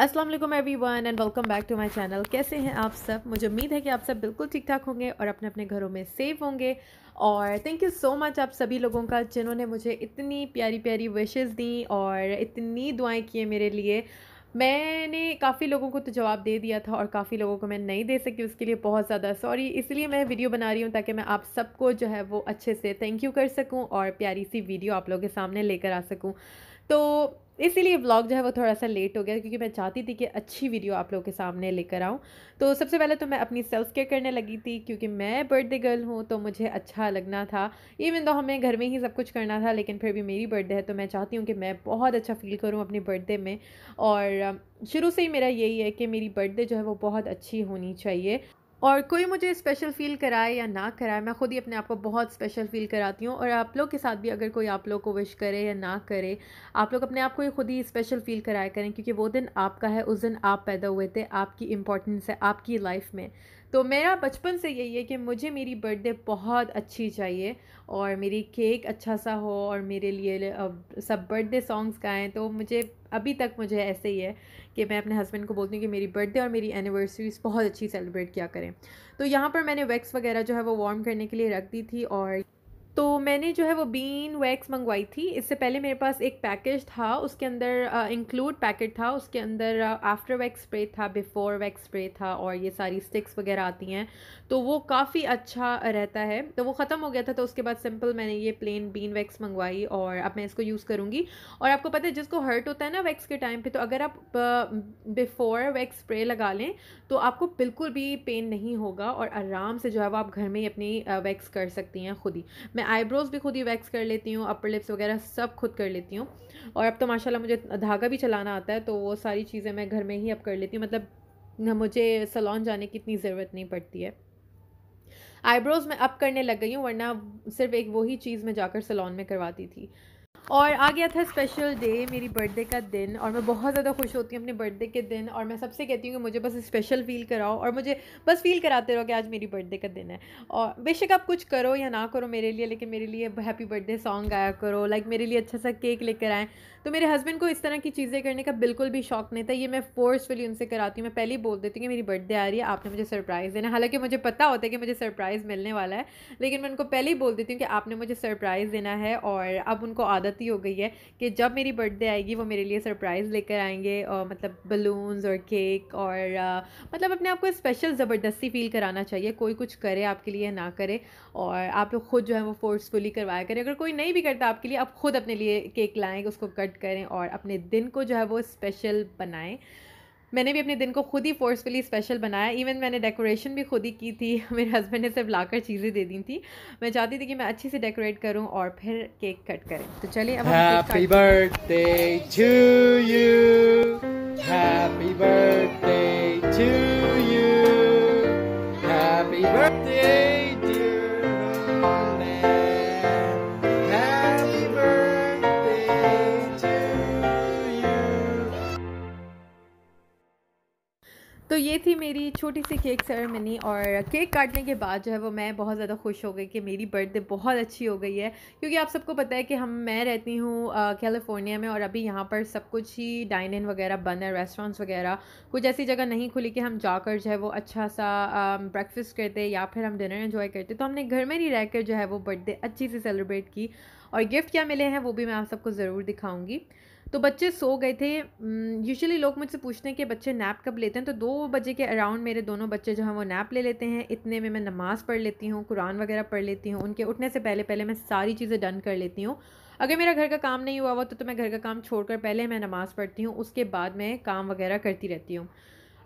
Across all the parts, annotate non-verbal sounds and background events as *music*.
अस्सलाम वालेकुम everyone and welcome back to my channel कैसे हैं आप सब मुझे उम्मीद है कि आप सब बिल्कुल ठीक ठाक होंगे और अपने अपने घरों में सेफ होंगे और थैंक यू सो मच आप सभी लोगों का जिन्होंने मुझे इतनी प्यारी प्यारी विशेज़ दी और इतनी दुआएं किए मेरे लिए मैंने काफ़ी लोगों को तो जवाब दे दिया था और काफ़ी लोगों को मैं नहीं दे सकी उसके लिए बहुत ज़्यादा सॉरी इसलिए मैं वीडियो बना रही हूँ ताकि मैं आप सबको जो है वो अच्छे से थैंक यू कर सकूँ और प्यारी सी वीडियो आप लोगों के सामने लेकर आ सकूँ तो इसीलिए ब्लॉग जो है वो थोड़ा सा लेट हो गया क्योंकि मैं चाहती थी कि अच्छी वीडियो आप लोगों के सामने लेकर आऊँ तो सबसे पहले तो मैं अपनी सेल्फ केयर करने लगी थी क्योंकि मैं बर्थडे गर्ल हूँ तो मुझे अच्छा लगना था इवन तो हमें घर में ही सब कुछ करना था लेकिन फिर भी मेरी बर्थडे है तो मैं चाहती हूँ कि मैं बहुत अच्छा फील करूँ अपने बर्थडे में और शुरू से ही मेरा यही है कि मेरी बर्थडे जो है वो बहुत अच्छी होनी चाहिए और कोई मुझे स्पेशल फ़ील कराए या ना कराए मैं ख़ुद ही अपने आप को बहुत स्पेशल फ़ील कराती हूँ और आप लोग के साथ भी अगर कोई आप लोग को विश करे या ना करे आप लोग अपने आप को ही ख़ुद ही स्पेशल फ़ील कराया करें क्योंकि वो दिन आपका है उस दिन आप पैदा हुए थे आपकी इंपॉर्टेंस है आपकी लाइफ में तो मेरा बचपन से यही है कि मुझे मेरी बर्थडे बहुत अच्छी चाहिए और मेरी केक अच्छा सा हो और मेरे लिए सब बर्थडे सॉन्ग्स गाएँ तो मुझे अभी तक मुझे ऐसे ही है कि मैं अपने हस्बैंड को बोलती हूँ कि मेरी बर्थडे और मेरी एनिवर्सरीज बहुत अच्छी सेलिब्रेट किया करें तो यहाँ पर मैंने वैक्स वगैरह जो है वो वार्म करने के लिए रख दी थी और तो मैंने जो है वो बीन वैक्स मंगवाई थी इससे पहले मेरे पास एक पैकेज था उसके अंदर इंक्लूड पैकेट था उसके अंदर आफ्टर वैक्स स्प्रे था बिफोर वैक्स स्प्रे था और ये सारी स्टिक्स वगैरह आती हैं तो वो काफ़ी अच्छा रहता है तो वो ख़त्म हो गया था तो उसके बाद सिंपल मैंने ये प्लेन बीन वैक्स मंगवाई और अब मैं इसको यूज़ करूँगी और आपको पता है जिसको हर्ट होता है ना वैक्स के टाइम पर तो अगर आप बिफोर वैक्स स्प्रे लगा लें तो आपको बिल्कुल भी पेन नहीं होगा और आराम से जो है वो आप घर में ही अपनी वैक्स कर सकती हैं खुद ही मैं आईब्रोज़ भी खुद ही वैक्स कर लेती हूँ अपर लिप्स वगैरह सब खुद कर लेती हूँ और अब तो माशाल्लाह मुझे धागा भी चलाना आता है तो वो सारी चीज़ें मैं घर में ही अब कर लेती हूँ मतलब मुझे सलोन जाने की इतनी ज़रूरत नहीं पड़ती है आईब्रोज़ मैं अप करने लग गई हूँ वरना सिर्फ एक वही चीज़ मैं जाकर सलोन में करवाती थी और आ गया था स्पेशल डे मेरी बर्थडे का दिन और मैं बहुत ज़्यादा खुश होती हूँ अपने बर्थडे के दिन और मैं सबसे कहती हूँ कि मुझे बस स्पेशल फील कराओ और मुझे बस फील कराते रहो कि आज मेरी बर्थडे का दिन है और बेशक आप कुछ करो या ना करो मेरे लिए लेकिन मेरे लिए हैप्पी बर्थडे सॉन्ग गाया करो लाइक मेरे लिए अच्छा सा केक लेकर आएँ तो मेरे हस्बैंड को इस तरह की चीज़ें करने का बिल्कुल भी शौक नहीं था ये मैं फोर्सफुली उनसे कराती हूँ मैं पहले ही बोल देती हूँ कि मेरी बर्थडे आ रही है आपने मुझे सरप्राइज़ देना हालांकि मुझे पता होता है कि मुझे सरप्राइज़ मिलने वाला है लेकिन मैं उनको पहले ही बोल देती हूँ कि आपने मुझे सरप्राइज़ देना है और अब उनको आदत ही हो गई है कि जब मेरी बर्थडे आएगी वो मेरे लिए सरप्राइज़ लेकर आएंगे मतलब और मतलब बलून्स और केक और मतलब अपने आप को स्पेशल ज़बरदस्ती फील कराना चाहिए कोई कुछ करे आपके लिए ना करे और आप लोग खुद जो है वो फोर्सफुली करवाया करें अगर कोई नहीं भी करता आपके लिए आप खुद अपने लिए केक लाएँ उसको कट स्टार्ट करें और अपने दिन को जो है वो स्पेशल बनाएं मैंने भी अपने दिन को खुद ही फोर्सफुली स्पेशल बनाया इवन मैंने डेकोरेशन भी खुद ही की थी *laughs* मेरे हस्बैंड ने सिर्फ लाकर चीज़ें दे दी थी मैं चाहती थी कि मैं अच्छे से डेकोरेट करूं और फिर केक कट करें तो चलिए अब happy birthday to you happy birthday to you happy birthday तो ये थी मेरी छोटी सी केक सेरेमनी और केक काटने के बाद जो है वो मैं बहुत ज़्यादा खुश हो गई कि मेरी बर्थडे बहुत अच्छी हो गई है क्योंकि आप सबको पता है कि हम मैं रहती हूँ कैलिफोर्निया में और अभी यहाँ पर सब कुछ ही डाइन इन वगैरह बंद है रेस्टोरेंट्स वगैरह कुछ ऐसी जगह नहीं खुली कि हम जाकर जो है वो अच्छा सा ब्रेकफास्ट करते या फिर हम डिनर इन्जॉय करते तो हमने घर में ही रह कर जो है वो बर्थडे अच्छी से सेलिब्रेट की और गिफ्ट क्या मिले हैं वो भी मैं आप सबको ज़रूर दिखाऊँगी तो बच्चे सो गए थे यूजुअली लोग मुझसे पूछते हैं कि बच्चे नैप कब लेते हैं तो दो बजे के अराउंड मेरे दोनों बच्चे जो हैं वो नैप ले लेते हैं इतने में मैं नमाज़ पढ़ लेती हूँ कुरान वगैरह पढ़ लेती हूँ उनके उठने से पहले पहले मैं सारी चीज़ें डन कर लेती हूँ अगर मेरा घर का काम नहीं हुआ हुआ तो, तो मैं घर का काम छोड़कर पहले मैं नमाज़ पढ़ती हूँ उसके बाद मैं काम वगैरह करती रहती हूँ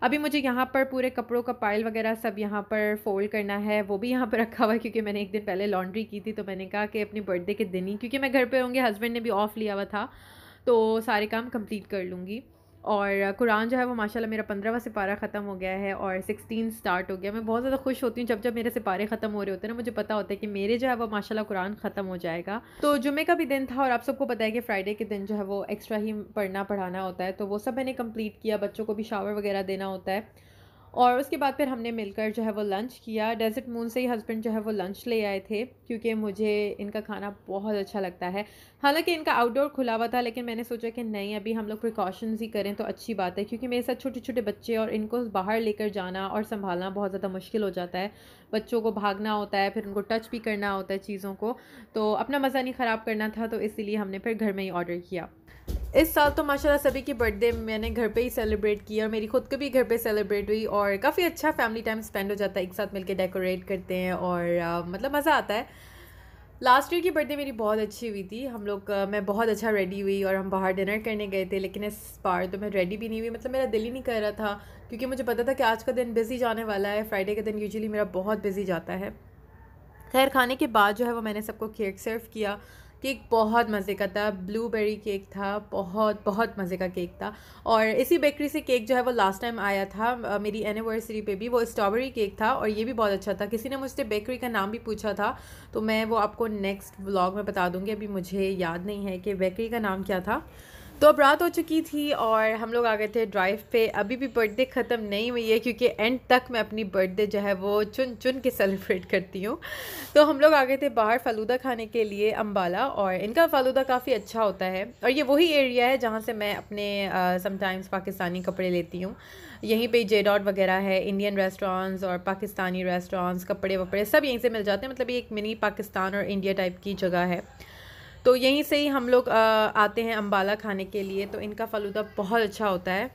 अभी मुझे यहाँ पर पूरे कपड़ों का पाइल वगैरह सब यहाँ पर फोल्ड करना है वो भी यहाँ पर रखा हुआ है क्योंकि मैंने एक दिन पहले लॉन्ड्री की थी तो मैंने कहा कि अपनी बर्थडे के दिन ही क्योंकि मैं घर पर होंगे हस्बैंड ने भी ऑफ़ लिया हुआ था तो सारे काम कंप्लीट कर लूँगी और कुरान जो है वो माशाल्लाह मेरा पंद्रहवा सिपारा ख़त्म हो गया है और सिक्सटीन स्टार्ट हो गया मैं बहुत ज़्यादा खुश होती हूँ जब जब मेरे सिपारे ख़त्म हो रहे होते हैं ना मुझे पता होता है कि मेरे जो है वो माशाल्लाह कुरान ख़त्म हो जाएगा तो जुमे का भी दिन था और आप सबको पता है कि फ्राइडे के दिन जो है वो एक्स्ट्रा ही पढ़ना पढ़ाना होता है तो वो सब मैंने कम्प्लीट किया बच्चों को भी शावर वगैरह देना होता है और उसके बाद फिर हमने मिलकर जो है वो लंच किया डेजर्ट मून से ही हस्बैंड जो है वो लंच ले आए थे क्योंकि मुझे इनका खाना बहुत अच्छा लगता है हालांकि इनका आउटडोर खुला हुआ था लेकिन मैंने सोचा कि नहीं अभी हम लोग प्रिकॉशंस ही करें तो अच्छी बात है क्योंकि मेरे साथ छोटे छोटे बच्चे और इनको बाहर लेकर जाना और संभालना बहुत ज़्यादा मुश्किल हो जाता है बच्चों को भागना होता है फिर उनको टच भी करना होता है चीज़ों को तो अपना मज़ा नहीं ख़राब करना था तो इसीलिए हमने फिर घर में ही ऑर्डर किया इस साल तो माशाल्लाह सभी की बर्थडे मैंने घर पे ही सेलिब्रेट की और मेरी खुद को भी घर पे सेलिब्रेट हुई और काफ़ी अच्छा फैमिली टाइम स्पेंड हो जाता है एक साथ मिलके डेकोरेट करते हैं और आ, मतलब मज़ा आता है लास्ट ईयर की बर्थडे मेरी बहुत अच्छी हुई थी हम लोग मैं बहुत अच्छा रेडी हुई और हम बाहर डिनर करने गए थे लेकिन इस बार तो मैं रेडी भी नहीं हुई मतलब मेरा दिल ही नहीं कर रहा था क्योंकि मुझे पता था कि आज का दिन बिज़ी जाने वाला है फ्राइडे का दिन यूजली मेरा बहुत बिज़ी जाता है खैर खाने के बाद जो है वो मैंने सबको केक सर्व किया केक बहुत मज़े का था ब्लूबेरी केक था बहुत बहुत मज़े का केक था और इसी बेकरी से केक जो है वो लास्ट टाइम आया था मेरी एनिवर्सरी पे भी वो स्ट्रॉबेरी केक था और ये भी बहुत अच्छा था किसी ने मुझसे बेकरी का नाम भी पूछा था तो मैं वो आपको नेक्स्ट व्लॉग में बता दूँगी अभी मुझे याद नहीं है कि बेकरी का नाम क्या था तो अब रात हो चुकी थी और हम लोग आ गए थे ड्राइव पे अभी भी बर्थडे ख़त्म नहीं हुई है क्योंकि एंड तक मैं अपनी बर्थडे जो है वो चुन चुन के सेलिब्रेट करती हूँ तो हम लोग आ गए थे बाहर फालूदा खाने के लिए अम्बाला और इनका फालूदा काफ़ी अच्छा होता है और ये वही एरिया है जहाँ से मैं अपने समटाइम्स पाकिस्तानी कपड़े लेती हूँ यहीं पर जे डॉट वगैरह है इंडियन रेस्टोरेंट्स और पाकिस्तानी रेस्टोरेंट्स कपड़े वपड़े सब यहीं से मिल जाते हैं मतलब ये एक मिनी पाकिस्तान और इंडिया टाइप की जगह है तो यहीं से ही हम लोग आते हैं अम्बाला खाने के लिए तो इनका फ़लूदा बहुत अच्छा होता है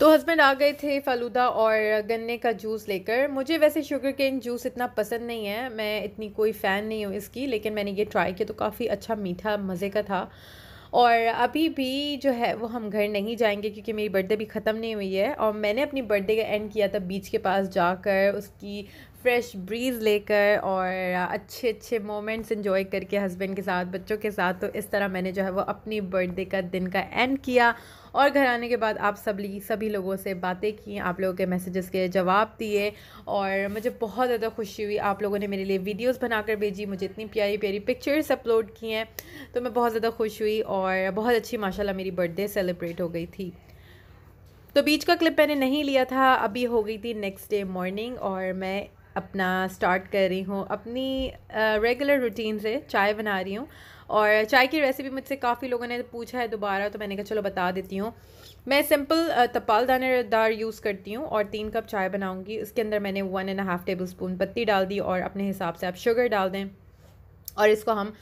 तो हस्बैंड आ गए थे फलूदा और गन्ने का जूस लेकर मुझे वैसे शुगर केन जूस इतना पसंद नहीं है मैं इतनी कोई फ़ैन नहीं हूँ इसकी लेकिन मैंने ये ट्राई किया तो काफ़ी अच्छा मीठा मज़े का था और अभी भी जो है वो हम घर नहीं जाएंगे क्योंकि मेरी बर्थडे भी ख़त्म नहीं हुई है और मैंने अपनी बर्थडे का एंड किया था बीच के पास जाकर उसकी फ्रेश ब्रीज़ लेकर और अच्छे अच्छे मोमेंट्स इन्जॉय करके हस्बैंड के साथ बच्चों के साथ तो इस तरह मैंने जो है वो अपनी बर्थडे का दिन का एंड किया और घर आने के बाद आप सभी सभी लोगों से बातें की आप लोगों के मैसेजेस के जवाब दिए और मुझे बहुत ज़्यादा खुशी हुई आप लोगों ने मेरे लिए वीडियोस बनाकर भेजी मुझे इतनी प्यारी प्यारी पिक्चर्स अपलोड की हैं तो मैं बहुत ज़्यादा खुश हुई और बहुत अच्छी माशाला मेरी बर्थडे सेलिब्रेट हो गई थी तो बीच का क्लिप मैंने नहीं लिया था अभी हो गई थी नेक्स्ट डे मॉर्निंग और मैं अपना स्टार्ट कर रही हूँ अपनी रेगुलर रूटीन से चाय बना रही हूँ और चाय की रेसिपी मुझसे काफ़ी लोगों ने पूछा है दोबारा तो मैंने कहा चलो बता देती हूँ मैं सिंपल तपाल दानेदार यूज़ करती हूँ और तीन कप चाय बनाऊँगी उसके अंदर मैंने one and half tablespoon पत्ती डाल दी और अपने हिसाब से आप शुगर डाल दें और इसको हम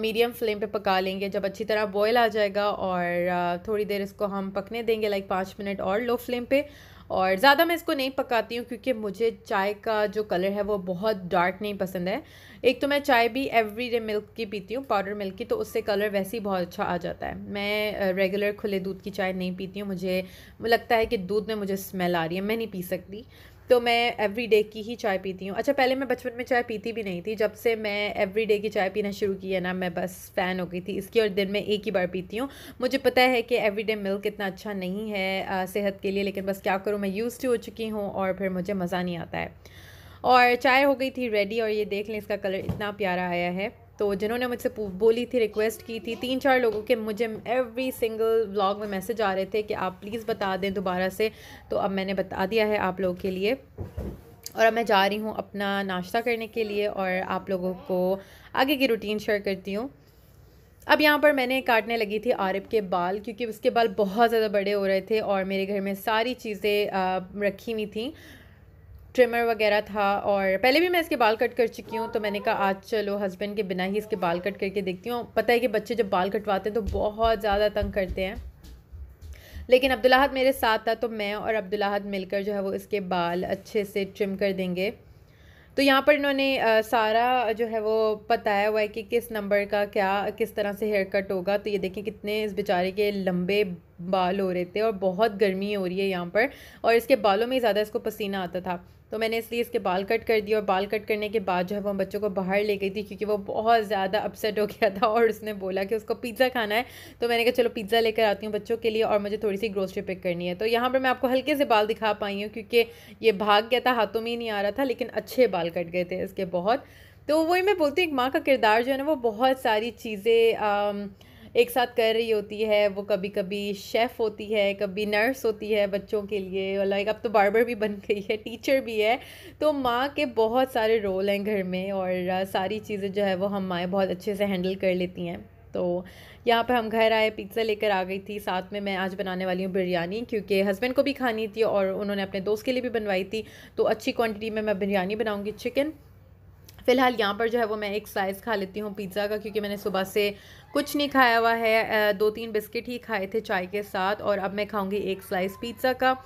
मीडियम फ्लेम पे पका लेंगे जब अच्छी तरह बॉयल आ जाएगा और uh, थोड़ी देर इसको हम पकने देंगे लाइक पाँच मिनट और लो फ्लेम पे और ज़्यादा मैं इसको नहीं पकाती हूँ क्योंकि मुझे चाय का जो कलर है वो बहुत डार्क नहीं पसंद है एक तो मैं चाय भी एवरी डे मिल्क की पीती हूँ पाउडर मिल्क की तो उससे कलर वैसे ही बहुत अच्छा आ जाता है मैं रेगुलर खुले दूध की चाय नहीं पीती हूँ मुझे लगता है कि दूध में मुझे स्मेल आ रही है मैं नहीं पी सकती तो मैं एवरी डे की ही चाय पीती हूँ अच्छा पहले मैं बचपन में चाय पीती भी नहीं थी जब से मैं एवरी डे की चाय पीना शुरू की है ना मैं बस फ़ैन हो गई थी इसकी और दिन में एक ही बार पीती हूँ मुझे पता है कि एवरी डे मिल्क इतना अच्छा नहीं है आ, सेहत के लिए लेकिन बस क्या करूँ मैं यूज़ टू हो चुकी हूँ और फिर मुझे मज़ा नहीं आता है और चाय हो गई थी रेडी और ये देख लें इसका कलर इतना प्यारा आया है तो जिन्होंने मुझसे बोली थी रिक्वेस्ट की थी तीन चार लोगों के मुझे एवरी सिंगल व्लॉग में मैसेज आ रहे थे कि आप प्लीज़ बता दें दोबारा से तो अब मैंने बता दिया है आप लोगों के लिए और अब मैं जा रही हूँ अपना नाश्ता करने के लिए और आप लोगों को आगे की रूटीन शेयर करती हूँ अब यहाँ पर मैंने काटने लगी थी आरब के बाल क्योंकि उसके बाल बहुत ज़्यादा बड़े हो रहे थे और मेरे घर में सारी चीज़ें रखी हुई थी ट्रिमर वगैरह था और पहले भी मैं इसके बाल कट कर चुकी हूँ तो मैंने कहा आज चलो हस्बैंड के बिना ही इसके बाल कट करके देखती हूँ पता है कि बच्चे जब बाल कटवाते हैं तो बहुत ज़्यादा तंग करते हैं लेकिन अब्दुल्लाहद मेरे साथ था तो मैं और अब्दुल्लाहद मिलकर जो है वो इसके बाल अच्छे से ट्रिम कर देंगे तो यहाँ पर इन्होंने सारा जो है वो बताया हुआ है कि किस नंबर का क्या किस तरह से हेयर कट होगा तो ये देखें कितने इस बेचारे के लंबे बाल हो रहे थे और बहुत गर्मी हो रही है यहाँ पर और इसके बालों में ही ज़्यादा इसको पसीना आता था तो मैंने इसलिए इसके बाल कट कर दिए और बाल कट करने के बाद जो है वो हम बच्चों को बाहर ले गई थी क्योंकि वो बहुत ज़्यादा अपसेट हो गया था और उसने बोला कि उसको पिज़्ज़ा खाना है तो मैंने कहा चलो पिज़्ज़ा लेकर आती हूँ बच्चों के लिए और मुझे थोड़ी सी ग्रोसरी पिक करनी है तो यहाँ पर मैं आपको हल्के से बाल दिखा पाई हूँ क्योंकि ये भाग गया था हाथों में ही नहीं आ रहा था लेकिन अच्छे बाल कट गए थे इसके बहुत तो वही मैं बोलती हूँ एक माँ का किरदार जो है ना वो बहुत सारी चीज़ें एक साथ कर रही होती है वो कभी कभी शेफ़ होती है कभी नर्स होती है बच्चों के लिए लाइक अब तो बारबर भी बन गई है टीचर भी है तो माँ के बहुत सारे रोल हैं घर में और सारी चीज़ें जो है वो हम माएँ बहुत अच्छे से हैंडल कर लेती हैं तो यहाँ पर हम घर आए पिज़्ज़ा लेकर आ गई थी साथ में मैं आज बनाने वाली हूँ बिरयानी क्योंकि हस्बैंड को भी खानी थी और उन्होंने अपने दोस्त के लिए भी बनवाई थी तो अच्छी क्वांटिटी में मैं बिरयानी बनाऊँगी चिकन फ़िलहाल यहाँ पर जो है वो मैं एक स्लाइस खा लेती हूँ पिज़्ज़ा का क्योंकि मैंने सुबह से कुछ नहीं खाया हुआ है दो तीन बिस्किट ही खाए थे चाय के साथ और अब मैं खाऊँगी एक स्लाइस पिज़्ज़ा का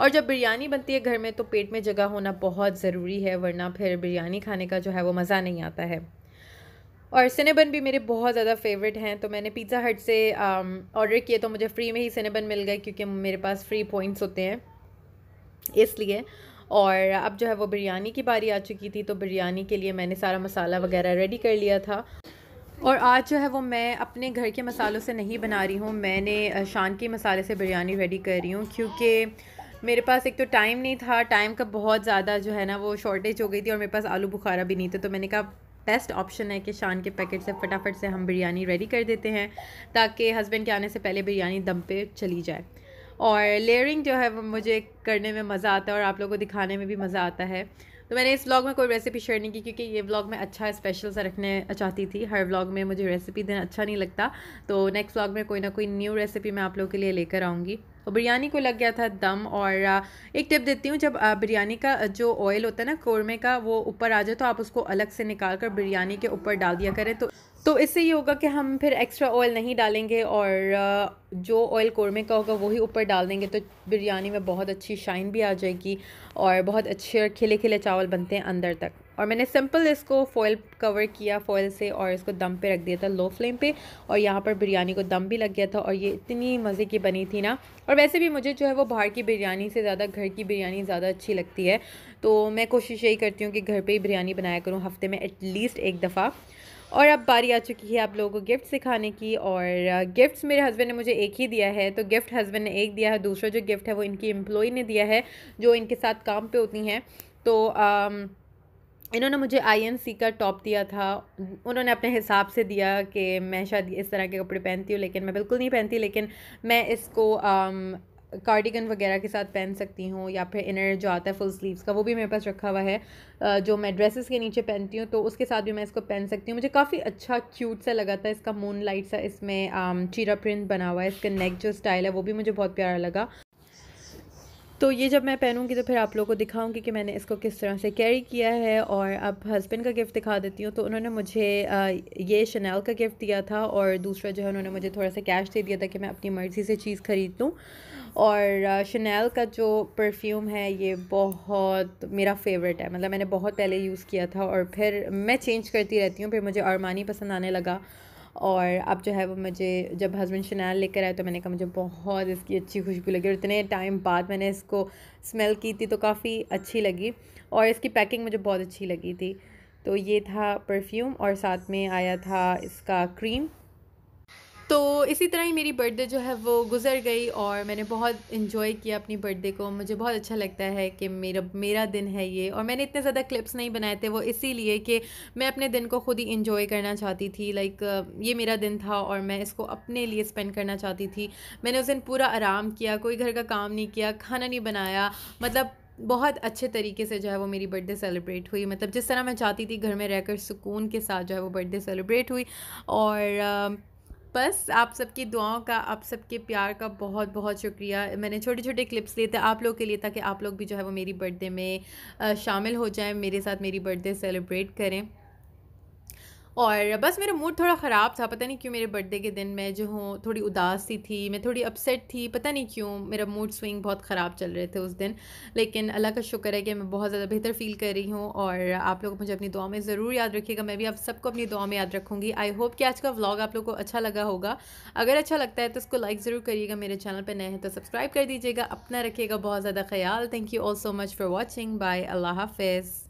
और जब बिरयानी बनती है घर में तो पेट में जगह होना बहुत ज़रूरी है वरना फिर बिरयानी खाने का जो है वो मज़ा नहीं आता है और सिनेबन भी मेरे बहुत ज़्यादा फेवरेट हैं तो मैंने पिज़्ज़ा हट से ऑर्डर किए तो मुझे फ्री में ही सिनेबन मिल गए क्योंकि मेरे पास फ्री पॉइंट्स होते हैं इसलिए और अब जो है वो बिरयानी की बारी आ चुकी थी तो बिरयानी के लिए मैंने सारा मसाला वगैरह रेडी कर लिया था और आज जो है वो मैं अपने घर के मसालों से नहीं बना रही हूँ मैंने शान के मसाले से बिरयानी रेडी कर रही हूँ क्योंकि मेरे पास एक तो टाइम नहीं था टाइम का बहुत ज़्यादा जो है ना वो शॉर्टेज हो गई थी और मेरे पास आलू बुखारा भी नहीं था तो मैंने कहा बेस्ट ऑप्शन है कि शान के पैकेट से फटाफट से हम बिरयानी रेडी कर देते हैं ताकि हस्बैंड के आने से पहले बिरयानी दम पे चली जाए और लेयरिंग जो है वो मुझे करने में मज़ा आता है और आप लोगों को दिखाने में भी मज़ा आता है तो मैंने इस व्लॉग में कोई रेसिपी शेयर नहीं की क्योंकि ये व्लॉग मैं अच्छा स्पेशल सा रखने चाहती थी हर व्लॉग में मुझे रेसिपी देना अच्छा नहीं लगता तो नेक्स्ट व्लॉग में कोई ना कोई न्यू रेसिपी मैं आप लोगों के लिए लेकर आऊँगी और बिरयानी को लग गया था दम और एक टिप देती हूँ जब बिरयानी का जो ऑयल होता है ना कौरमे का वो ऊपर आ जाए तो आप उसको अलग से निकाल कर बिरयानी के ऊपर डाल दिया करें तो तो इससे ये होगा कि हम फिर एक्स्ट्रा ऑयल नहीं डालेंगे और जो ऑयल कौरमे का होगा वही ऊपर डाल देंगे तो बिरयानी में बहुत अच्छी शाइन भी आ जाएगी और बहुत अच्छे और खिले खिले चावल बनते हैं अंदर तक और मैंने सिंपल इसको फॉयल कवर किया फॉयल से और इसको दम पे रख दिया था लो फ्लेम पे और यहाँ पर बिरयानी को दम भी लग गया था और ये इतनी मज़े की बनी थी ना और वैसे भी मुझे जो है वो बाहर की बिरयानी से ज़्यादा घर की बिरयानी ज़्यादा अच्छी लगती है तो मैं कोशिश यही करती हूँ कि घर पर ही बिरयानी बनाया करूँ हफ्ते में एटलीस्ट एक दफ़ा और अब बारी आ चुकी है आप लोगों को गिफ्ट सिखाने की और गिफ्ट्स मेरे हस्बैंड ने मुझे एक ही दिया है तो गिफ्ट हस्बैंड ने एक दिया है दूसरा जो गिफ्ट है वो इनकी एम्प्लॉय ने दिया है जो इनके साथ काम पे होती हैं तो आम, इन्होंने मुझे आईएनसी का टॉप दिया था उन्होंने अपने हिसाब से दिया कि मैं शायद इस तरह के कपड़े पहनती हूँ लेकिन मैं बिल्कुल नहीं पहनती लेकिन मैं इसको आम, कार्डिगन वगैरह के साथ पहन सकती हूँ या फिर इनर जो आता है फुल स्लीव्स का वो भी मेरे पास रखा हुआ है जो मैं ड्रेसेस के नीचे पहनती हूँ तो उसके साथ भी मैं इसको पहन सकती हूँ मुझे काफ़ी अच्छा क्यूट सा लगा था इसका मून लाइट सा इसमें चीरा um, प्रिंट बना हुआ है इसका नेक जो स्टाइल है वो भी मुझे बहुत प्यारा लगा तो ये जब मैं पहनूंगी तो फिर आप लोगों को दिखाऊंगी कि मैंने इसको किस तरह से कैरी किया है और अब हस्बैंड का गिफ्ट दिखा देती हूँ तो उन्होंने मुझे ये शनैल का गिफ्ट दिया था और दूसरा जो है उन्होंने मुझे थोड़ा सा कैश दे दिया था कि मैं अपनी मर्ज़ी से चीज़ ख़रीद लूँ और शनैल का जो परफ्यूम है ये बहुत मेरा फेवरेट है मतलब मैंने बहुत पहले यूज़ किया था और फिर मैं चेंज करती रहती हूँ फिर मुझे अरमानी पसंद आने लगा और अब जो है वो मुझे जब हस्बैंड शनैल लेकर आए तो मैंने कहा मुझे बहुत इसकी अच्छी खुशबू लगी और इतने टाइम बाद मैंने इसको स्मेल की थी तो काफ़ी अच्छी लगी और इसकी पैकिंग मुझे बहुत अच्छी लगी थी तो ये था परफ्यूम और साथ में आया था इसका क्रीम तो इसी तरह ही मेरी बर्थडे जो है वो गुज़र गई और मैंने बहुत इन्जॉय किया अपनी बर्थडे को मुझे बहुत अच्छा लगता है कि मेरा मेरा दिन है ये और मैंने इतने ज़्यादा क्लिप्स नहीं बनाए थे वो इसीलिए कि मैं अपने दिन को खुद ही इन्जॉय करना चाहती थी लाइक ये मेरा दिन था और मैं इसको अपने लिए स्पेंड करना चाहती थी मैंने उस दिन पूरा आराम किया कोई घर का काम नहीं किया खाना नहीं बनाया मतलब बहुत अच्छे तरीके से जो है वो मेरी बर्थडे सेलिब्रेट हुई मतलब जिस तरह मैं चाहती थी घर में रहकर सुकून के साथ जो है वो बर्थडे सेलिब्रेट हुई और बस आप सबकी दुआओं का आप सबके प्यार का बहुत बहुत शुक्रिया मैंने छोटे छोटे क्लिप्स लिए थे आप लोग के लिए ताकि आप लोग भी जो है वो मेरी बर्थडे में शामिल हो जाएं मेरे साथ मेरी बर्थडे सेलिब्रेट करें और बस मेरा मूड थोड़ा ख़राब था पता नहीं क्यों मेरे बर्थडे के दिन मैं जो हूँ थोड़ी उदास सी थी मैं थोड़ी अपसेट थी पता नहीं क्यों मेरा मूड स्विंग बहुत ख़राब चल रहे थे उस दिन लेकिन अल्लाह का शुक्र है कि मैं बहुत ज़्यादा बेहतर फील कर रही हूँ और आप लोग मुझे अपनी दुआ में ज़रूर याद रखिएगा मैं भी आप सबको अपनी दुआ में याद रखूँगी आई होप कि आज का व्लॉग आप लोग को अच्छा लगा होगा अगर अच्छा लगता है तो उसको लाइक ज़रूर करिएगा मेरे चैनल पर नए हैं तो सब्सक्राइब कर दीजिएगा अपना रखिएगा बहुत ज़्यादा ख्याल thank you all so much for watching bye अल्लाह हाफिज़